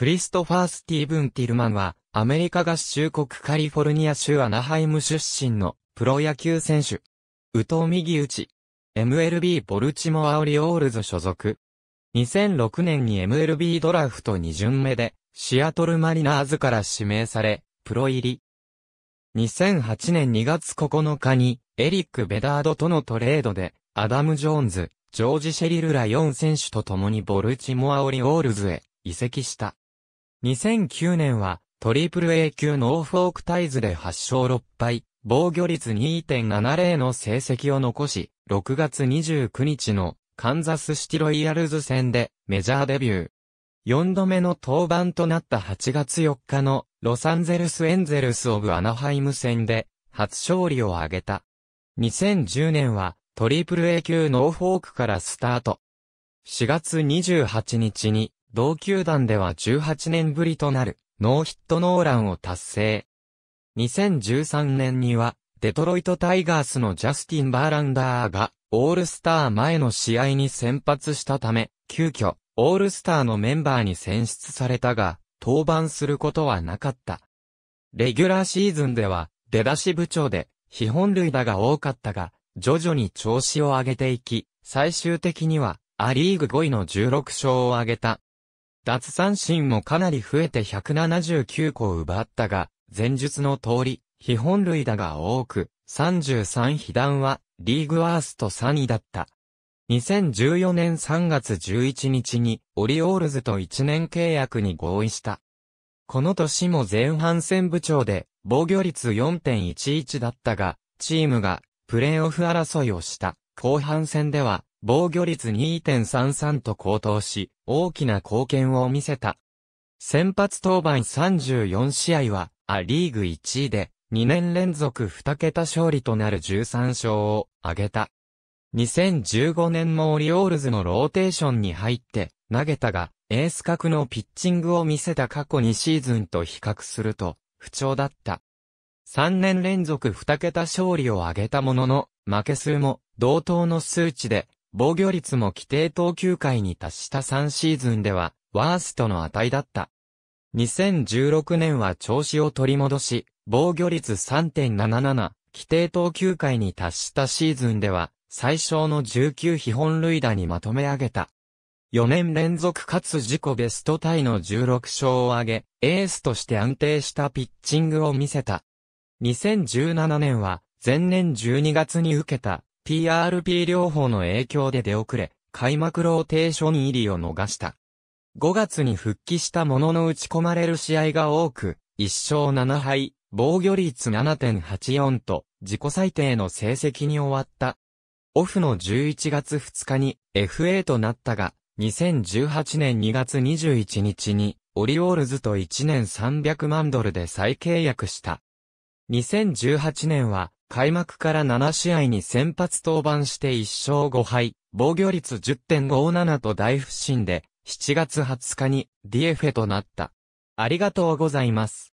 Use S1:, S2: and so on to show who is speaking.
S1: クリストファー・スティーブン・ティルマンは、アメリカ合衆国カリフォルニア州アナハイム出身のプロ野球選手。宇藤右打ち。MLB ボルチモアオリオールズ所属。2006年に MLB ドラフト2巡目で、シアトルマリナーズから指名され、プロ入り。2008年2月9日に、エリック・ベダードとのトレードで、アダム・ジョーンズ、ジョージ・シェリルら4選手と共にボルチモアオリオールズへ移籍した。2009年は、トリプル A 級ノーフォークタイズで8勝6敗、防御率2.70の成績を残し、6月29日のカンザスシティロイヤルズ戦でメジャーデビュー。4度目の登板となった8月4日のロサンゼルスエンゼルスオブアナハイム戦で初勝利を挙げた。2010年はトリプル A 級ノーフォークからスタート。4月28日に同球団では18年ぶりとなる、ノーヒットノーランを達成。2013年には、デトロイトタイガースのジャスティン・バーランダーが、オールスター前の試合に先発したため、急遽、オールスターのメンバーに選出されたが、登板することはなかった。レギュラーシーズンでは、出だし部長で、基本類打が多かったが、徐々に調子を上げていき、最終的には、アリーグ5位の16勝を挙げた。奪三振もかなり増えて179個を奪ったが、前述の通り、非本類打が多く、33被弾は、リーグワースト3位だった。2014年3月11日に、オリオールズと1年契約に合意した。この年も前半戦部長で、防御率4.11だったが、チームが、プレーオフ争いをした。後半戦では、防御率2.33と高騰し、大きな貢献を見せた。先発登板34試合は、ア・リーグ1位で、2年連続2桁勝利となる13勝を挙げた。2015年もオリオールズのローテーションに入って投げたが、エース格のピッチングを見せた過去2シーズンと比較すると、不調だった。3年連続2桁勝利を挙げたものの、負け数も同等の数値で防御率も規定投球回に達した3シーズンでは、ワーストの値だった。2016年は調子を取り戻し、防御率3.77、規定投球回に達したシーズンでは、最小の19基本塁打にまとめ上げた。4年連続かつ自己ベストタイの16勝を挙げ、エースとして安定したピッチングを見せた。2017年は、前年12月に受けた PRP 療法の影響で出遅れ、開幕ローテーション入りを逃した。5月に復帰したものの打ち込まれる試合が多く、1勝7敗、防御率7.84と、自己最低の成績に終わった。オフの11月2日に FA となったが、2018年2月21日に、オリオールズと1年300万ドルで再契約した。2018年は、開幕から7試合に先発登板して1勝5敗、防御率10.57と大不振で、7月20日に DF となった。ありがとうございます。